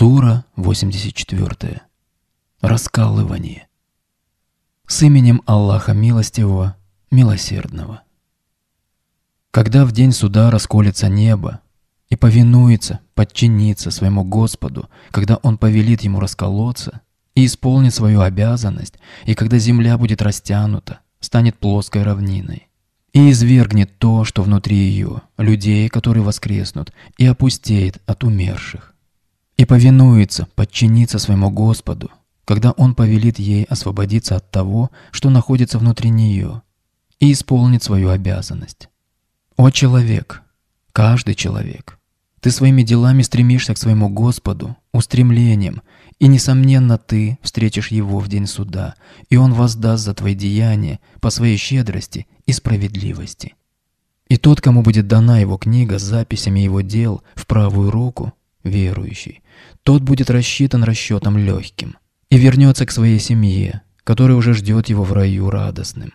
Сура 84. Раскалывание. С именем Аллаха Милостивого, Милосердного. Когда в день суда расколется небо и повинуется, подчинится своему Господу, когда Он повелит ему расколоться и исполнит свою обязанность, и когда земля будет растянута, станет плоской равниной, и извергнет то, что внутри ее, людей, которые воскреснут, и опустеет от умерших и повинуется, подчинится своему Господу, когда Он повелит ей освободиться от того, что находится внутри нее, и исполнит свою обязанность. О человек, каждый человек, ты своими делами стремишься к своему Господу, устремлением, и, несомненно, ты встретишь Его в день суда, и Он воздаст за твои деяния по своей щедрости и справедливости. И тот, кому будет дана его книга с записями его дел в правую руку, верующий, тот будет рассчитан расчетом легким и вернется к своей семье, которая уже ждет его в раю радостным.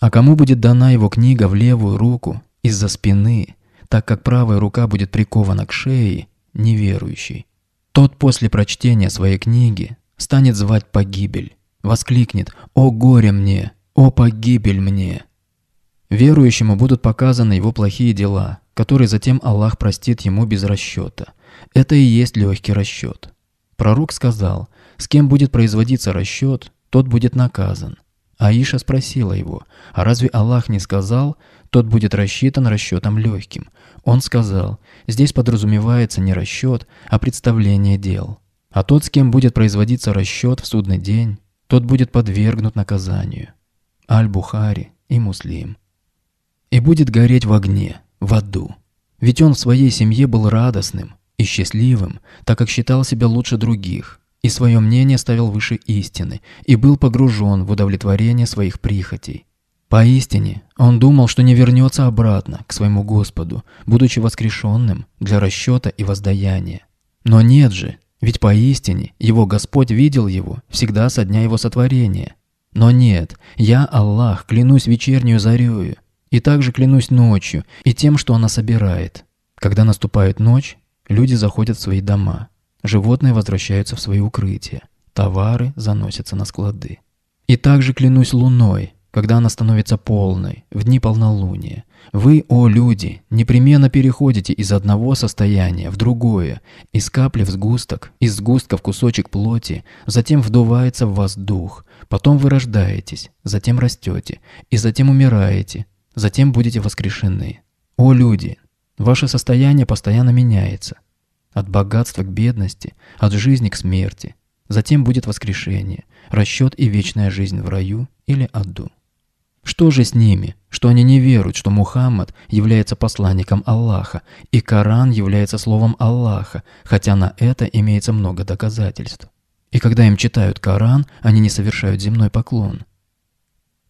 А кому будет дана его книга в левую руку из-за спины, так как правая рука будет прикована к шее, неверующий, тот после прочтения своей книги станет звать погибель, воскликнет «О горе мне! О погибель мне!» Верующему будут показаны его плохие дела, который затем Аллах простит ему без расчета. Это и есть легкий расчет. Пророк сказал, с кем будет производиться расчет, тот будет наказан. Аиша спросила его, а разве Аллах не сказал, тот будет рассчитан расчетом легким? Он сказал, здесь подразумевается не расчет, а представление дел. А тот, с кем будет производиться расчет в судный день, тот будет подвергнут наказанию. Аль-Бухари и Муслим. И будет гореть в огне, в аду. Ведь он в своей семье был радостным и счастливым, так как считал себя лучше других, и свое мнение ставил выше истины, и был погружен в удовлетворение своих прихотей. Поистине, он думал, что не вернется обратно к своему Господу, будучи воскрешенным для расчета и воздаяния. Но нет же, ведь поистине его Господь видел его всегда со дня его сотворения. Но нет, я, Аллах, клянусь вечернюю зарею, и также клянусь ночью и тем, что она собирает. Когда наступает ночь, люди заходят в свои дома, животные возвращаются в свои укрытия, товары заносятся на склады. И также клянусь луной, когда она становится полной, в дни полнолуния. Вы, о люди, непременно переходите из одного состояния в другое, из капли в сгусток, из сгустка в кусочек плоти, затем вдувается в вас дух, потом вы рождаетесь, затем растете, и затем умираете, затем будете воскрешены. О люди, ваше состояние постоянно меняется. От богатства к бедности, от жизни к смерти. Затем будет воскрешение, расчет и вечная жизнь в раю или аду. Что же с ними, что они не веруют, что Мухаммад является посланником Аллаха, и Коран является словом Аллаха, хотя на это имеется много доказательств. И когда им читают Коран, они не совершают земной поклон.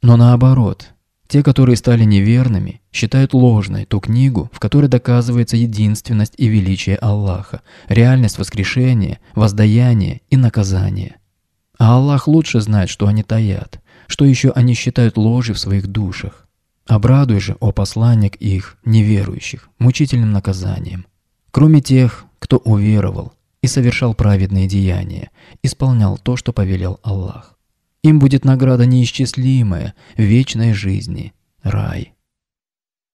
Но наоборот, те, которые стали неверными, считают ложной ту книгу, в которой доказывается единственность и величие Аллаха, реальность воскрешения, воздаяния и наказания. А Аллах лучше знает, что они таят, что еще они считают ложью в своих душах. Обрадуй же, о посланник их, неверующих, мучительным наказанием. Кроме тех, кто уверовал и совершал праведные деяния, исполнял то, что повелел Аллах. Им будет награда неисчислимая, вечной жизни, рай.